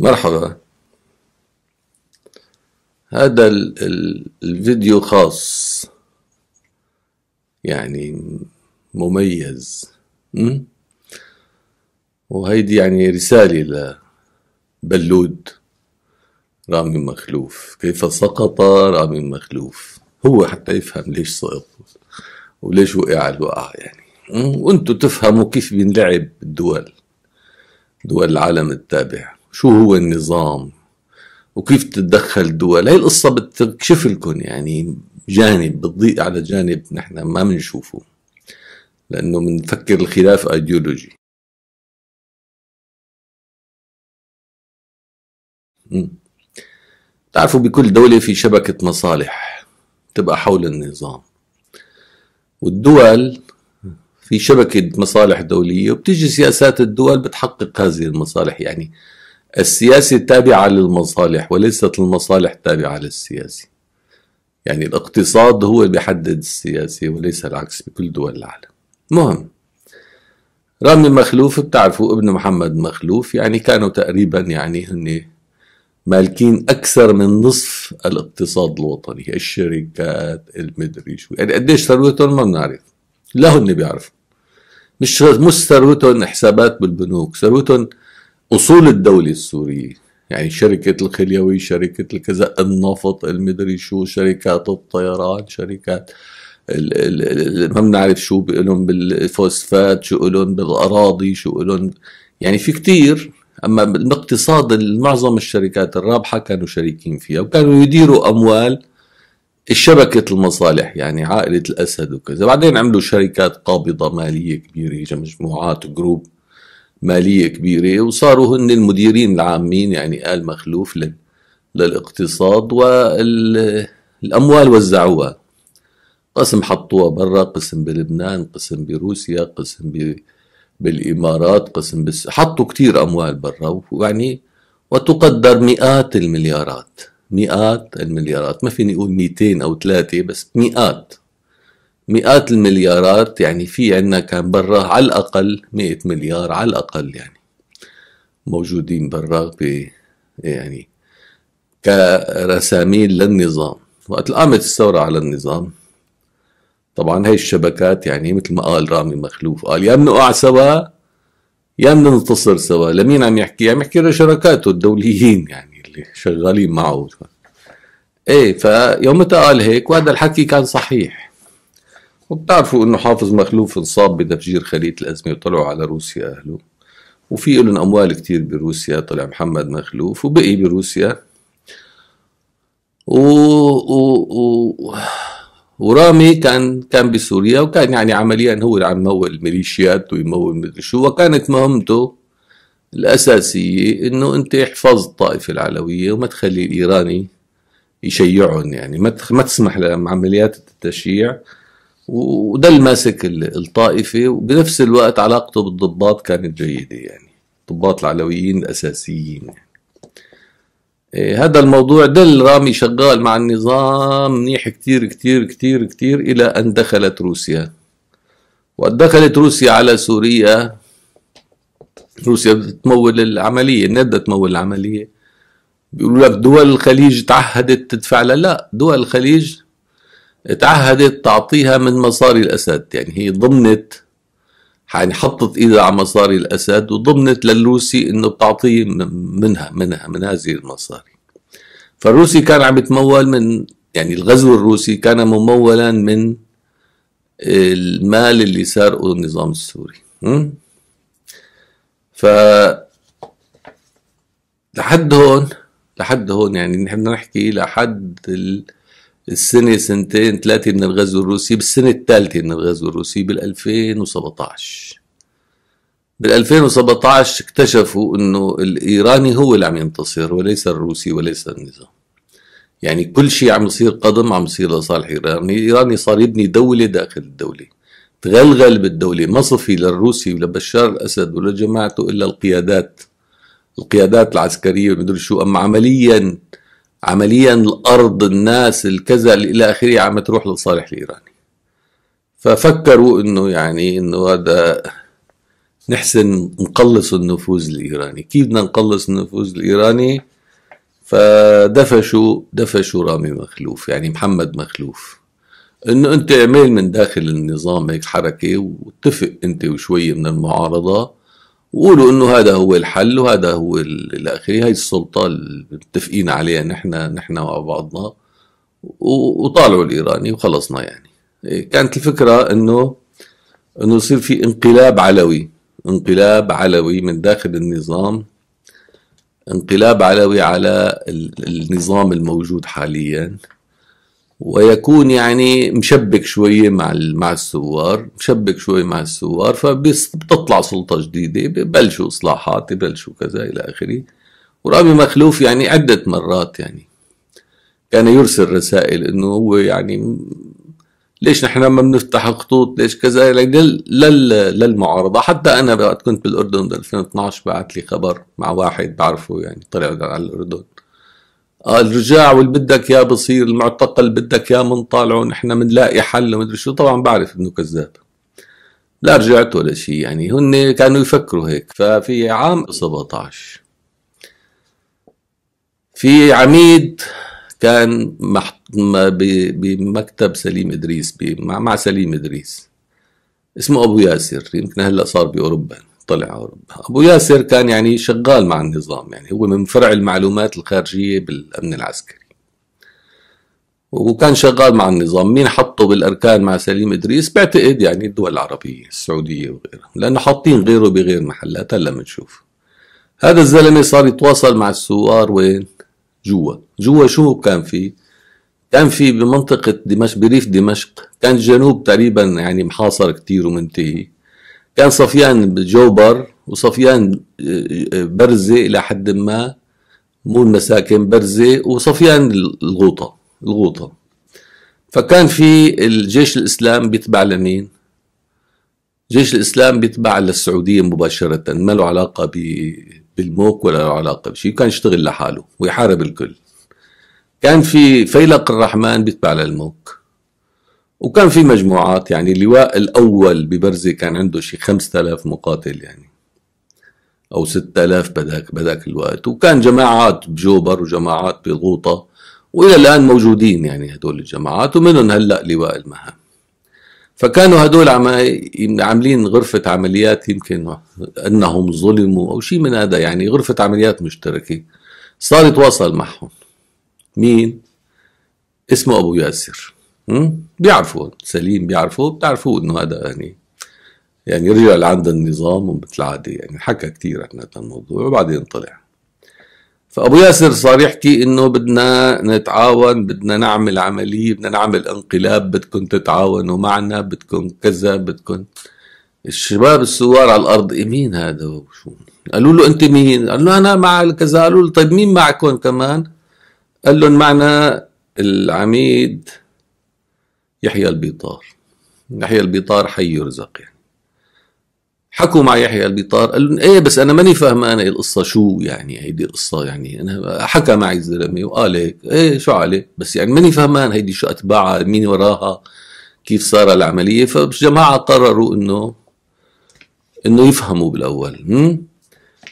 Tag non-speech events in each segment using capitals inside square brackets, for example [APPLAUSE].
مرحبا هذا الفيديو خاص يعني مميز وهيدي يعني رسالة لبلود رامي مخلوف كيف سقط رامي مخلوف هو حتى يفهم ليش سقط وليش وقع على الوقعة يعني وانتو تفهموا كيف بينلعب الدول دول العالم التابع شو هو النظام وكيف تتدخل الدول هي القصة بتكشف لكم يعني جانب بتضيء على جانب نحن ما بنشوفه لأنه بنفكر الخلاف أيديولوجي تعرفوا بكل دولة في شبكة مصالح تبقى حول النظام والدول في شبكة مصالح دولية وبتيجي سياسات الدول بتحقق هذه المصالح يعني السياسة تابعة للمصالح وليست المصالح تابعة للسياسة يعني الاقتصاد هو اللي بيحدد السياسة وليس العكس بكل دول العالم مهم رامي مخلوف بتعرفوا ابن محمد مخلوف يعني كانوا تقريبا يعني هن مالكين اكثر من نصف الاقتصاد الوطني الشركات المدري شو يعني قديش ثروتهم ما بنعرف لا هن بيعرفوا مش مش ثروتهم حسابات بالبنوك ثروتهم اصول الدوله السوريه يعني شركة الخليوي شركة الكذا النفط المدري شو شركات الطيران شركات ما بنعرف شو بيقولون بالفوسفات شو بيقولون بالاراضي شو بيقولون يعني في كتير اما بالاقتصاد معظم الشركات الرابحه كانوا شريكين فيها وكانوا يديروا اموال الشبكة المصالح يعني عائلة الأسد وكذا بعدين عملوا شركات قابضة مالية كبيرة مجموعات جروب مالية كبيرة وصاروا هن المديرين العامين يعني آل مخلوف للاقتصاد والأموال وزعوها قسم حطوها برا قسم بلبنان قسم بروسيا قسم بالإمارات قسم بس حطوا كتير أموال برا ويعني وتقدر مئات المليارات مئات المليارات ما فيني أقول 200 أو ثلاثة بس مئات مئات المليارات يعني في عندنا كان برا على الأقل مئة مليار على الأقل يعني موجودين برا ب يعني كرساميل للنظام وقت قامت الثورة على النظام طبعا هي الشبكات يعني مثل ما قال رامي مخلوف قال يا بنقع سوا يا بننتصر سوا لمين عم يحكي عم يحكي لشركاته الدوليين يعني اللي شغالين معه ايه فيومتها قال هيك وهذا الحكي كان صحيح وبتعرفوا انه حافظ مخلوف انصاب بتفجير خلية الازمة وطلعوا على روسيا اهله وفي لهم اموال كتير بروسيا طلع محمد مخلوف وبقي بروسيا و... و... و... ورامي كان كان بسوريا وكان يعني عمليا هو اللي عم يمول الميليشيات ويمول مدري شو وكانت مهمته الاساسيه انه انت احفظ الطائفه العلويه وما تخلي الايراني يشيعهم يعني ما ما تسمح لعمليات التشييع وده اللي ماسك الطائفه وبنفس الوقت علاقته بالضباط كانت جيده يعني الضباط العلويين الاساسيين يعني. إيه، هذا الموضوع دل رامي شغال مع النظام منيح كتير كتير كتير كتير إلى أن دخلت روسيا ودخلت روسيا على سوريا روسيا بتمول العملية النت تمول العملية بيقولوا لك دول الخليج تعهدت تدفع لها لا دول الخليج تعهدت تعطيها من مصاري الأسد يعني هي ضمنت يعني حطت إيدها على مصاري الأسد وضمنت للروسي أنه بتعطيه منها منها من هذه المصاري فالروسي كان عم يتمول من يعني الغزو الروسي كان ممولا من المال اللي سرقه النظام السوري ف لحد هون لحد هون يعني نحن نحكي لحد ال السنة سنتين ثلاثة من الغزو الروسي بالسنة الثالثة من الغزو الروسي بال 2017 بال 2017 اكتشفوا انه الايراني هو اللي عم ينتصر وليس الروسي وليس النظام يعني كل شيء عم يصير قدم عم يصير لصالح ايراني الايراني صار يبني دولة داخل الدولة تغلغل بالدولة ما صفي للروسي ولبشار الاسد ولجماعته الا القيادات القيادات العسكرية مدري شو اما عمليا عمليا الارض الناس الكذا الى اخره عم تروح للصالح الايراني ففكروا انه يعني انه هذا نحسن نقلص النفوذ الايراني كيف بدنا نقلص النفوذ الايراني فدفشوا دفشوا رامي مخلوف يعني محمد مخلوف انه انت اعمل من داخل النظام هيك حركه واتفق انت وشويه من المعارضه وقولوا انه هذا هو الحل وهذا هو الى اخره هي السلطه اللي متفقين عليها نحن نحن مع بعضنا وطالعوا الايراني وخلصنا يعني إيه، كانت الفكره انه انه يصير في انقلاب علوي انقلاب علوي من داخل النظام انقلاب علوي على النظام الموجود حاليا ويكون يعني مشبك شوية مع مع الثوار مشبك شوي مع الثوار فبتطلع سلطة جديدة ببلشوا إصلاحات ببلشوا كذا إلى آخره ورامي مخلوف يعني عدة مرات يعني كان يرسل رسائل إنه هو يعني ليش نحن ما بنفتح خطوط ليش كذا يعني للمعارضة حتى أنا وقت كنت بالأردن ب 2012 بعت لي خبر مع واحد بعرفه يعني طلع على الأردن آه، الرجاع واللي بدك اياه بصير المعتقل اللي بدك اياه طالعه نحن بنلاقي حل ادري شو طبعا بعرف انه كذاب لا رجعت ولا شيء يعني هن كانوا يفكروا هيك ففي عام 17 في عميد كان بمكتب سليم ادريس مع سليم ادريس اسمه ابو ياسر يمكن هلا صار باوروبا طلع ابو ياسر كان يعني شغال مع النظام يعني هو من فرع المعلومات الخارجيه بالامن العسكري وكان شغال مع النظام مين حطه بالاركان مع سليم ادريس بعتقد يعني الدول العربيه السعوديه وغيرها لانه حاطين غيره بغير محلات هلا بنشوف هذا الزلمه صار يتواصل مع الثوار وين جوا جوا شو كان في كان في بمنطقه دمشق بريف دمشق كان الجنوب تقريبا يعني محاصر كتير ومنتهي كان صفيان جوبر وصفيان آه، آه، برزة إلى حد ما مو المساكن برزة وصفيان الغوطة الغوطة فكان في الجيش الإسلام بيتبع لمين؟ جيش الإسلام بيتبع للسعودية مباشرة ما له علاقة بالموك ولا له علاقة بشيء كان يشتغل لحاله ويحارب الكل كان في فيلق الرحمن بيتبع للموك وكان في مجموعات يعني اللواء الأول ببرزة كان عنده شي 5000 مقاتل يعني أو 6000 بداك بداك الوقت وكان جماعات بجوبر وجماعات بغوطة وإلى الآن موجودين يعني هدول الجماعات ومنهم هلأ لواء المهام فكانوا هدول عم عاملين غرفة عمليات يمكن أنهم ظلموا أو شيء من هذا يعني غرفة عمليات مشتركة صار يتواصل معهم مين؟ اسمه أبو ياسر بيعرفوا سليم بيعرفوا بتعرفوا انه هذا يعني يعني رجل عند النظام ومثل عادي يعني حكى كثير عن هذا الموضوع وبعدين طلع فابو ياسر صار يحكي انه بدنا نتعاون بدنا نعمل عمليه بدنا نعمل انقلاب بدكم تتعاونوا معنا بدكم كذا بدكم الشباب الثوار على الارض إيه مين هذا وشو قالوا له انت مين قال له انا مع كذا قالوا له طيب مين معكم كمان قال لهم معنا العميد يحيى البيطار يحيى البيطار حي يرزق يعني حكوا مع يحيى البيطار قال لهم ايه بس انا ماني فهمان إيه القصه شو يعني هيدي القصه يعني انا حكى معي الزلمه وقال هيك ايه شو عليه بس يعني ماني فهمان هيدي شو اتباعها مين وراها كيف صار العمليه فالجماعه قرروا انه انه يفهموا بالاول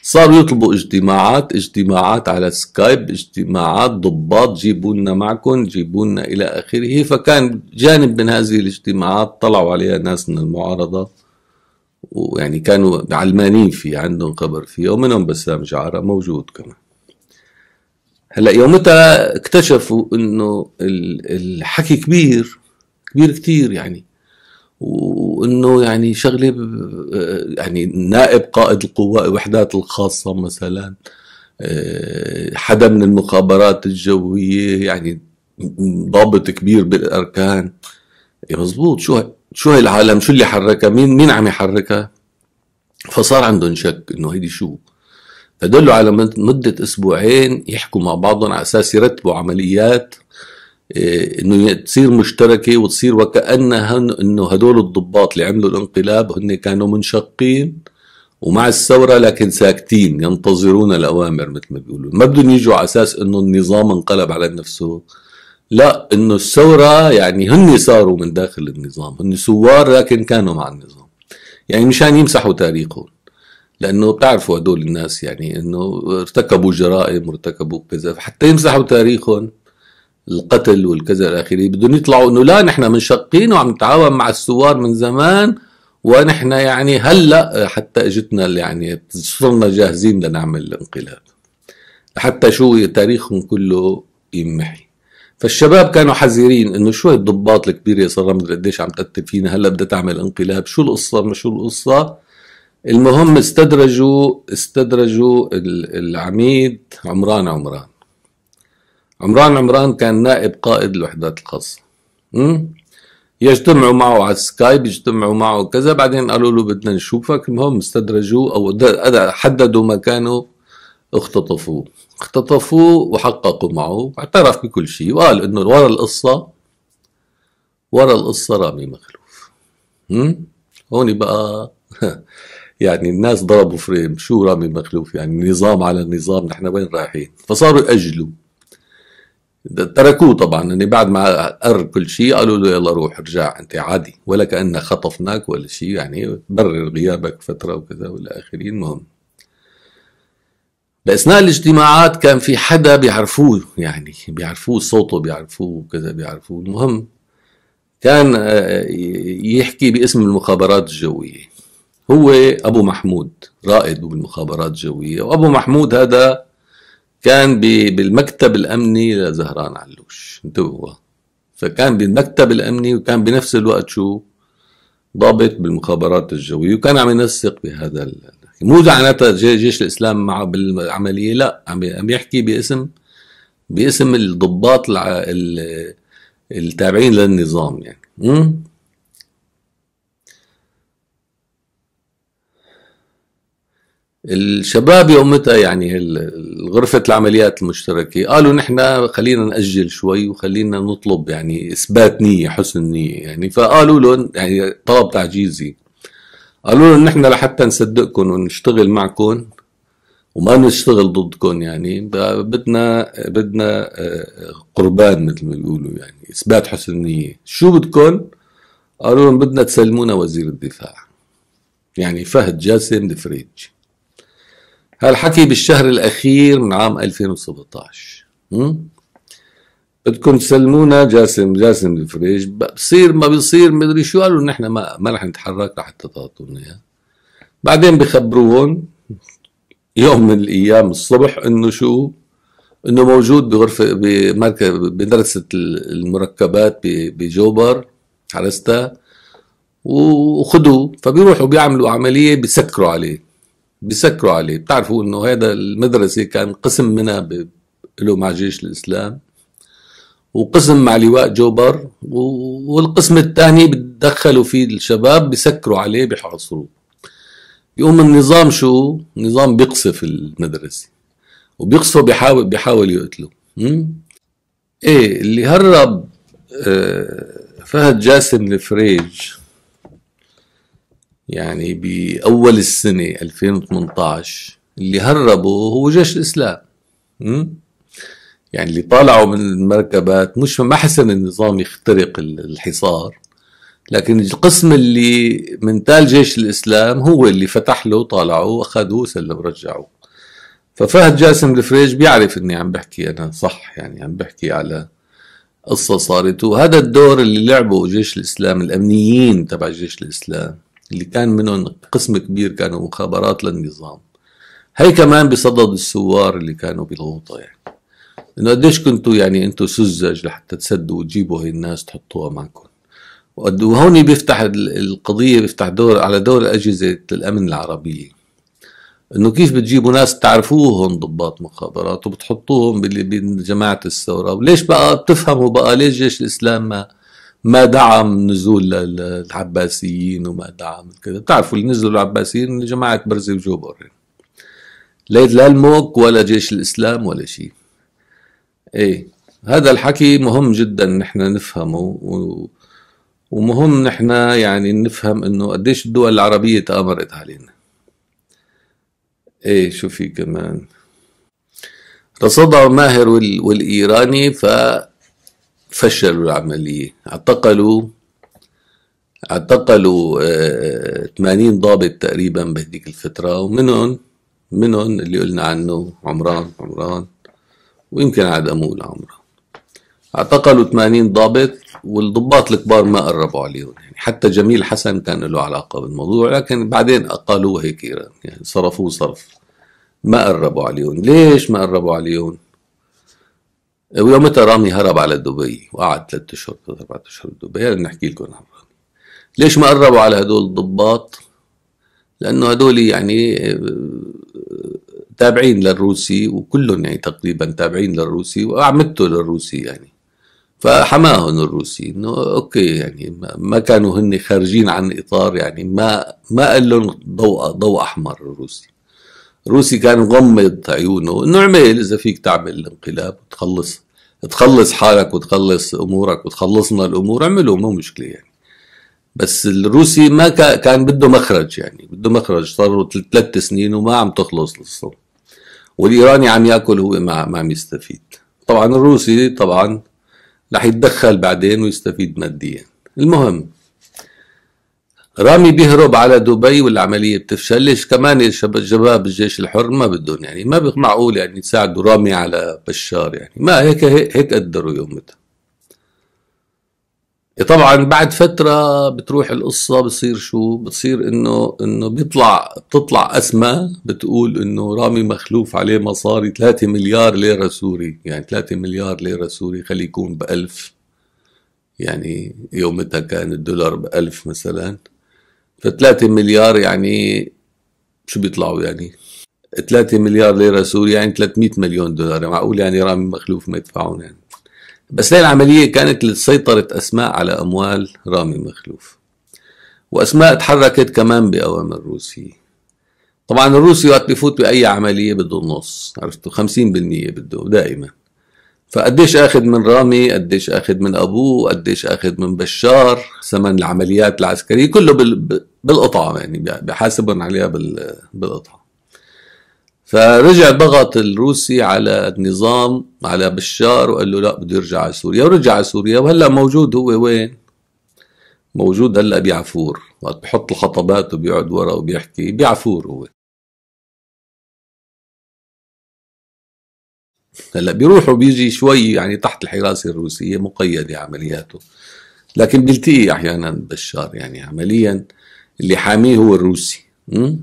صاروا يطلبوا اجتماعات اجتماعات على سكايب اجتماعات ضباط جيبوا لنا معكم جيبوا لنا إلى آخره فكان جانب من هذه الاجتماعات طلعوا عليها ناس من المعارضة ويعني كانوا علمانين فيه عندهم خبر فيه ومنهم بسام جعارة موجود كمان هلا يومتها اكتشفوا انه الحكي كبير كبير كتير يعني وانه يعني شغله آه، يعني نائب قائد القوى الوحدات الخاصه مثلا آه، حدا من المخابرات الجويه يعني ضابط كبير بالاركان إيه، مزبوط شو شو هي العالم شو اللي حركها مين مين عم يحركها فصار عندهم شك انه هيدي شو فدلوا على مدة اسبوعين يحكوا مع بعضهم على اساس يرتبوا عمليات إيه، انه تصير مشتركه وتصير وكانها انه هدول الضباط اللي عملوا الانقلاب هن كانوا منشقين ومع الثورة لكن ساكتين ينتظرون الأوامر مثل ما بيقولوا ما بدهم يجوا على أساس أنه النظام انقلب على نفسه لا أنه الثورة يعني هن صاروا من داخل النظام هن ثوار لكن كانوا مع النظام يعني مشان يمسحوا تاريخهم لأنه بتعرفوا هدول الناس يعني أنه ارتكبوا جرائم وارتكبوا كذا حتى يمسحوا تاريخهم القتل والكذا الى اخره بدهم يطلعوا انه لا نحن منشقين وعم نتعاون مع الثوار من زمان ونحن يعني هلا حتى اجتنا يعني صرنا جاهزين لنعمل الانقلاب حتى شو تاريخهم كله يمحي فالشباب كانوا حذرين انه شو الضباط الكبيره يا مدري قديش عم تقتل فينا هلا بدها تعمل انقلاب شو القصه ما شو القصه المهم استدرجوا استدرجوا العميد عمران عمران عمران عمران كان نائب قائد الوحدات الخاصة م? يجتمعوا معه على السكايب يجتمعوا معه كذا بعدين قالوا له بدنا نشوفك المهم استدرجوه او حددوا مكانه اختطفوه اختطفوه وحققوا معه اعترف بكل شيء وقال انه ورا القصة ورا القصة رامي مخلوف هون بقى [LAUGHS] يعني الناس ضربوا فريم شو رامي مخلوف يعني نظام على نظام نحن وين رايحين فصاروا يأجلوا تركوه طبعا يعني بعد ما قر كل شيء قالوا له يلا روح ارجع انت عادي ولا كأننا خطفناك ولا شيء يعني برر غيابك فترة وكذا والى اخره المهم باثناء الاجتماعات كان في حدا بيعرفوه يعني بيعرفوه صوته بيعرفوه كذا بيعرفوه المهم كان آه، يحكي باسم المخابرات الجوية هو أبو محمود رائد بالمخابرات الجوية وأبو محمود هذا كان بالمكتب الامني لزهران علوش انتبهوا فكان بالمكتب الامني وكان بنفس الوقت شو ضابط بالمخابرات الجوية وكان عم ينسق بهذا ال... مو معناتها جيش الاسلام معه بالعملية لا عم يحكي باسم باسم الضباط التابعين للنظام يعني الشباب يومتها يعني غرفة العمليات المشتركة قالوا نحن خلينا نأجل شوي وخلينا نطلب يعني إثبات نية حسن نية يعني فقالوا لهم يعني طلب تعجيزي قالوا لهم نحن لحتى نصدقكم ونشتغل معكم وما نشتغل ضدكم يعني بدنا بدنا آه، قربان مثل ما بيقولوا يعني اثبات حسن نية شو بدكم قالوا لهم بدنا تسلمونا وزير الدفاع يعني فهد جاسم الفريج هالحكي بالشهر الأخير من عام 2017 بدكم تسلمونا جاسم جاسم الفريج بصير ما بيصير مدري شو قالوا نحن ما ما رح نتحرك رح تضغطونا لنا اياه بعدين بخبروهم يوم من الايام الصبح انه شو انه موجود بغرفه بمركز بمدرسه المركبات بجوبر حرستها وخدوه فبيروحوا بيعملوا عمليه بسكروا عليه بيسكروا عليه بتعرفوا انه هذا المدرسه كان قسم منها له مع جيش الاسلام وقسم مع لواء جوبر والقسم الثاني بتدخلوا فيه الشباب بيسكروا عليه بيحاصروه يقوم النظام شو نظام بيقصف المدرسه وبيقصفه بيحاول بيحاول يقتله ايه اللي هرب آه، فهد جاسم الفريج يعني باول السنه 2018 اللي هربوا هو جيش الاسلام يعني اللي طالعوا من المركبات مش ما حسن النظام يخترق الحصار لكن القسم اللي من تال جيش الاسلام هو اللي فتح له طالعه واخذوه وسلم رجعوه ففهد جاسم الفريج بيعرف اني عم بحكي انا صح يعني عم بحكي على قصه صارت وهذا الدور اللي لعبه جيش الاسلام الامنيين تبع جيش الاسلام اللي كان منهم قسم كبير كانوا مخابرات للنظام هي كمان بصدد الثوار اللي كانوا بالغوطة يعني انه قديش كنتوا يعني انتوا سذج لحتى تسدوا وتجيبوا هي الناس تحطوها معكم وهون بيفتح القضية بيفتح دور على دور أجهزة الأمن العربية انه كيف بتجيبوا ناس تعرفوهم ضباط مخابرات وبتحطوهم بجماعة الثورة وليش بقى بتفهموا بقى ليش جيش الإسلام ما ما دعم نزول العباسيين وما دعم كذا بتعرفوا اللي نزلوا العباسيين جماعة برزي وجوبر لا الموك ولا جيش الإسلام ولا شيء إيه هذا الحكي مهم جدا نحن نفهمه و... ومهم نحن يعني نفهم انه قديش الدول العربيه تامرت علينا ايه شو في كمان رصدها ماهر وال... والايراني ف فشلوا العملية اعتقلوا اعتقلوا 80 آه، ضابط تقريبا بهديك الفترة ومنهم منهم اللي قلنا عنه عمران عمران ويمكن عاد أمول عمران اعتقلوا 80 ضابط والضباط الكبار ما قربوا عليهم يعني حتى جميل حسن كان له علاقة بالموضوع لكن بعدين أقالوه هيك يعني صرفوه صرف ما قربوا عليهم ليش ما قربوا عليهم ويومتها رامي هرب على دبي وقعد ثلاث اشهر ثلاث اربع اشهر بدبي هذا نحكي لكم عن رامي ليش ما قربوا على هدول الضباط؟ لانه هدول يعني تابعين للروسي وكلهم يعني تقريبا تابعين للروسي واعمدته للروسي يعني فحماهم الروسي انه اوكي يعني ما كانوا هن خارجين عن اطار يعني ما ما قال لهم ضوء ضوء احمر الروسي الروسي كان مغمض عيونه انه اعمل اذا فيك تعمل انقلاب وتخلصها تخلص حالك وتخلص امورك وتخلصنا الامور اعملوا مو مشكله يعني بس الروسي ما كان بده مخرج يعني بده مخرج صار ثلاث سنين وما عم تخلص لسه والايراني عم ياكل هو ما ما عم يستفيد طبعا الروسي طبعا رح يتدخل بعدين ويستفيد ماديا المهم رامي بيهرب على دبي والعملية بتفشل ليش كمان شباب الجيش الحر ما بدهم يعني ما معقول يعني تساعدوا رامي على بشار يعني ما هيك هيك قدروا يومتها طبعا بعد فترة بتروح القصة بتصير شو بتصير انه انه بيطلع بتطلع اسماء بتقول انه رامي مخلوف عليه مصاري 3 مليار ليرة سوري يعني 3 مليار ليرة سوري خلي يكون بألف يعني يومتها كان الدولار بألف مثلا 3 مليار يعني شو بيطلعوا يعني 3 مليار ليره سوري يعني 300 مليون دولار معقول يعني رامي مخلوف ما يدفعون يعني بس هي العملية كانت لسيطرة أسماء على أموال رامي مخلوف وأسماء تحركت كمان بأوامر روسية طبعا الروسي وقت بفوت بأي عملية بده النص عرفتوا 50% بده دائما فقديش اخذ من رامي قديش اخذ من ابوه قديش اخذ من بشار ثمن العمليات العسكريه كله بالقطعه يعني بحاسبهم عليها بالقطعه فرجع ضغط الروسي على النظام على بشار وقال له لا بده يرجع على سوريا ورجع على سوريا وهلا موجود هو وين موجود هلا بيعفور وقت بحط الخطبات وبيقعد ورا وبيحكي بيعفور هو هلا بيروح وبيجي شوي يعني تحت الحراسه الروسيه مقيده عملياته لكن بيلتقي احيانا بشار يعني عمليا اللي حاميه هو الروسي م?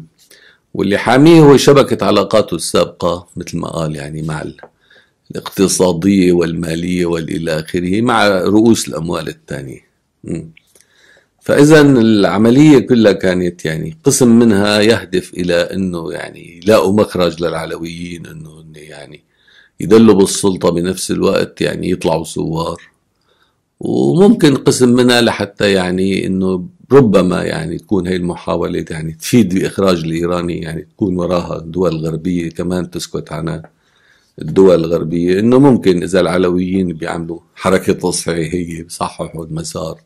واللي حاميه هو شبكه علاقاته السابقه مثل ما قال يعني مع الاقتصاديه والماليه والى اخره مع رؤوس الاموال الثانيه فاذا العمليه كلها كانت يعني قسم منها يهدف الى انه يعني يلاقوا مخرج للعلويين انه يعني يدلوا بالسلطة بنفس الوقت يعني يطلعوا ثوار وممكن قسم منها لحتى يعني انه ربما يعني تكون هي المحاولة يعني تفيد بإخراج الإيراني يعني تكون وراها الدول الغربية كمان تسكت عن الدول الغربية إنه ممكن إذا العلويين بيعملوا حركة تصحيحية بصححوا المسار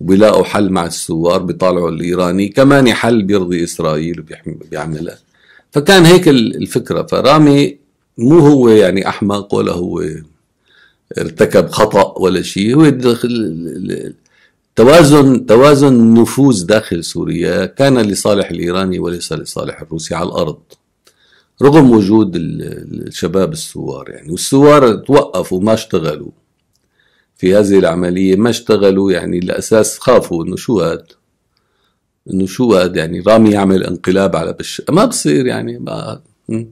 وبيلاقوا حل مع الثوار بيطالعوا الإيراني كمان حل بيرضي إسرائيل بيعملها فكان هيك الفكرة فرامي مو هو يعني احمق ولا هو ارتكب خطا ولا شيء هو توازن توازن النفوذ داخل سوريا كان لصالح الايراني وليس لصالح الروسي على الارض رغم وجود الشباب الثوار يعني والثوار توقفوا ما اشتغلوا في هذه العمليه ما اشتغلوا يعني لاساس خافوا انه شو هاد انه شو هاد يعني رامي يعمل انقلاب على بشار ما بصير يعني ما م.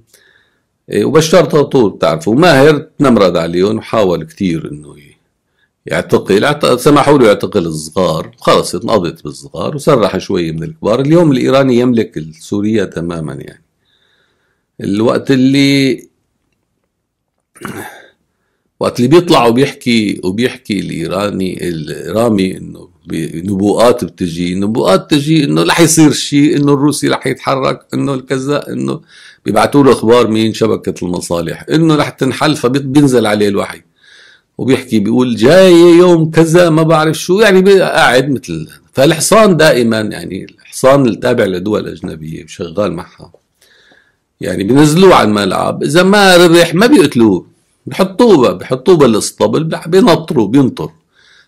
إيه، وبشار طول بتعرفوا ماهر تنمرد عليهم وحاول كثير انه يعتقل سمحوا له يعتقل الصغار خلص انقضت بالصغار وسرح شوي من الكبار اليوم الايراني يملك سوريا تماما يعني الوقت اللي [CLEARS THROAT] وقت اللي بيطلع وبيحكي وبيحكي الايراني الرامي انه نبوءات بتجي نبوءات تجي انه رح يصير شيء انه الروسي رح يتحرك انه الكذا انه بيبعتوا له اخبار مين شبكه المصالح انه رح تنحل فبينزل عليه الوحي وبيحكي بيقول جاي يوم كذا ما بعرف شو يعني قاعد مثل فالحصان دائما يعني الحصان التابع لدول اجنبيه وشغال معها يعني بينزلوه على الملعب اذا ما ربح ما بيقتلوه بحطوه بحطوه بالاسطبل بينطروا بينطر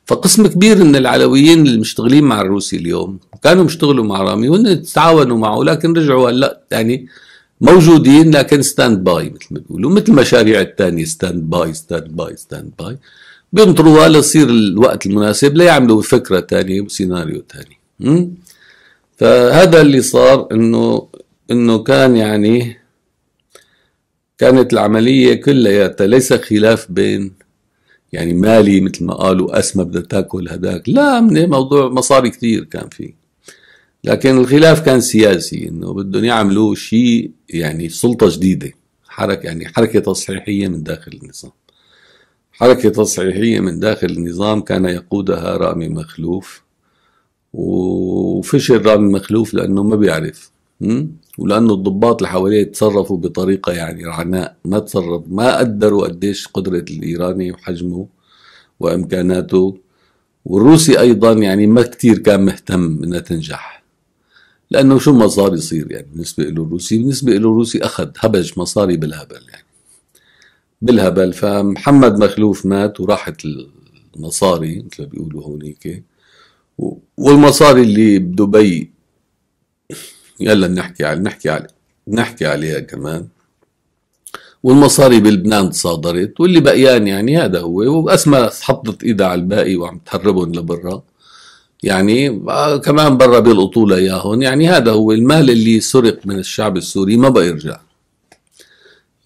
فقسم كبير من العلويين اللي مشتغلين مع الروسي اليوم كانوا مشتغلوا مع رامي وان تعاونوا معه لكن رجعوا هلا يعني موجودين لكن ستاند باي مثل ما بيقولوا مثل المشاريع الثانية ستاند باي ستاند باي ستاند باي بينطروها ليصير الوقت المناسب ليعملوا فكرة ثانية وسيناريو ثاني فهذا اللي صار انه انه كان يعني كانت العملية كلياتها ليس خلاف بين يعني مالي مثل ما قالوا اسما بدها تاكل هداك لا من موضوع مصاري كثير كان فيه لكن الخلاف كان سياسي انه بدهم يعملوا شيء يعني سلطه جديده حركه يعني حركه تصحيحيه من داخل النظام حركه تصحيحيه من داخل النظام كان يقودها رامي مخلوف وفشل رامي مخلوف لانه ما بيعرف ولانه الضباط اللي حواليه تصرفوا بطريقه يعني رعناء ما تصرف ما قدروا قديش قدره الايراني وحجمه وامكاناته والروسي ايضا يعني ما كتير كان مهتم انها تنجح لانه شو المصاري يصير يعني بالنسبه له الروسي بالنسبه له الروسي اخذ هبج مصاري بالهبل يعني بالهبل فمحمد مخلوف مات وراحت المصاري مثل ما بيقولوا هونيك والمصاري اللي بدبي يلا بنحكي عليه بنحكي عليه بنحكي عليها كمان والمصاري بلبنان تصادرت واللي بقيان يعني هذا هو واسما حطت ايدها على الباقي وعم تهربهم لبرا يعني آه، كمان برا بالأطولة إياهم يعني هذا هو المال اللي سرق من الشعب السوري ما بقى يرجع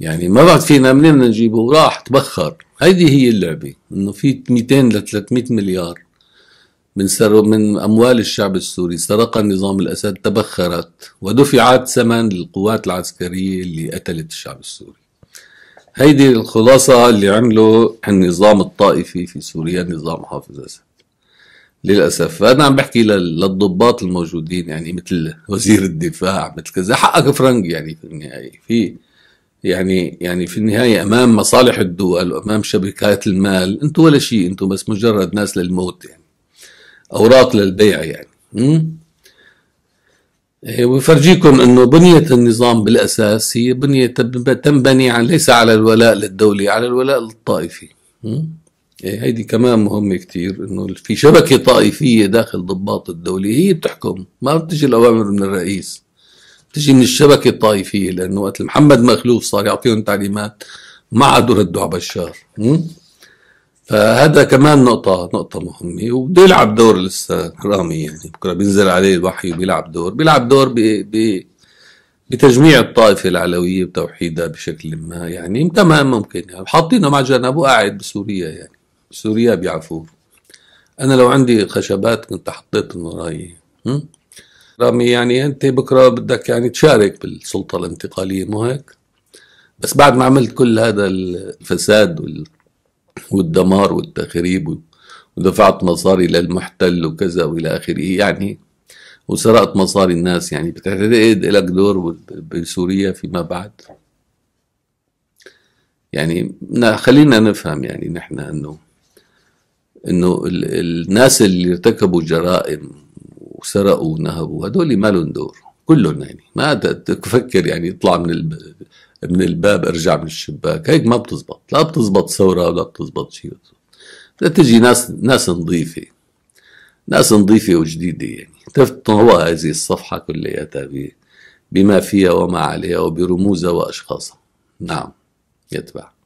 يعني ما بعد فينا منين بدنا نجيبه راح تبخر هيدي هي اللعبة إنه في 200 ل 300 مليار من سر من أموال الشعب السوري سرقها نظام الأسد تبخرت ودفعت ثمن للقوات العسكرية اللي قتلت الشعب السوري هيدي الخلاصة اللي عمله النظام الطائفي في سوريا نظام حافظ أسد للاسف انا عم بحكي للضباط الموجودين يعني مثل وزير الدفاع مثل كذا حقك فرنك يعني في النهايه في يعني يعني في النهايه امام مصالح الدول وامام شبكات المال انتم ولا شيء انتم بس مجرد ناس للموت يعني اوراق للبيع يعني م? إيه، ويفرجيكم انه بنيه النظام بالاساس هي بنيه تنبني عن ليس على الولاء للدولي على الولاء للطائفي م? إيه، هيدي كمان مهمة كتير انه في شبكة طائفية داخل ضباط الدولة هي بتحكم ما بتجي الاوامر من الرئيس بتجي من الشبكة الطائفية لانه وقت محمد مخلوف صار يعطيهم تعليمات ما عادوا ردوا على بشار فهذا كمان نقطة نقطة مهمة وبده يلعب دور لسه رامي يعني بكره بينزل عليه الوحي وبيلعب دور بيلعب دور ب ب بتجميع الطائفة العلوية وتوحيدها بشكل ما يعني كمان ممكن يعني حاطينه مع جنبه قاعد بسوريا يعني سوريا بيعفور انا لو عندي خشبات كنت حطيت وراي رامي يعني انت بكره بدك يعني تشارك بالسلطه الانتقاليه مو هيك بس بعد ما عملت كل هذا الفساد والدمار والتخريب ودفعت مصاري للمحتل وكذا والى اخره يعني وسرقت مصاري الناس يعني بتعتقد لك دور بسوريا فيما بعد يعني خلينا نفهم يعني نحن انه انه الناس اللي ارتكبوا جرائم وسرقوا ونهبوا هدول ما لهم دور كلهم يعني ما تفكر يعني اطلع من من الباب ارجع من الشباك هيك ما بتزبط لا بتزبط ثوره ولا بتزبط شيء بدها تجي ناس ناس نظيفه ناس نظيفه وجديده يعني تفتح هذه الصفحه كلياتها بما فيها وما عليها وبرموزها واشخاصها نعم يتبع